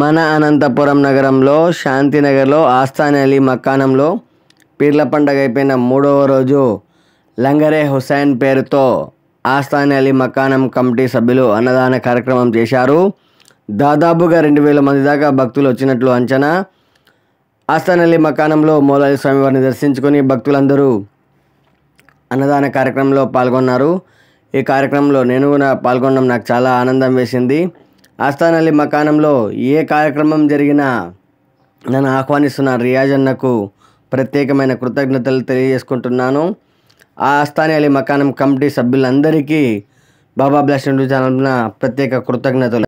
మన అనంతపురం నగరంలో శాంతినగర్లో ఆస్థాన్ అలీ మకానంలో పీర్ల పండగ అయిపోయిన మూడవ రోజు లంగరే హుస్సేన్ పేరుతో ఆస్థాన్ అలీ మకానం కమిటీ సభ్యులు అన్నదాన కార్యక్రమం చేశారు దాదాపుగా రెండు వేల మంది దాకా భక్తులు వచ్చినట్లు అంచనా ఆస్థాన్ అలీ మకానంలో స్వామి స్వామివారిని దర్శించుకొని భక్తులందరూ అన్నదాన కార్యక్రమంలో పాల్గొన్నారు ఈ కార్యక్రమంలో నేను కూడా పాల్గొనడం నాకు చాలా ఆనందం వేసింది అలీ మకానంలో ఏ కార్యక్రమం జరిగినా నన్ను ఆహ్వానిస్తున్న రియాజ్ అన్నకు ప్రత్యేకమైన కృతజ్ఞతలు తెలియజేసుకుంటున్నాను ఆ అస్తాని అలీ మకానం కమిటీ సభ్యులందరికీ బాబా బ్లాస్ట్ ఛానల్ ప్రత్యేక కృతజ్ఞతలు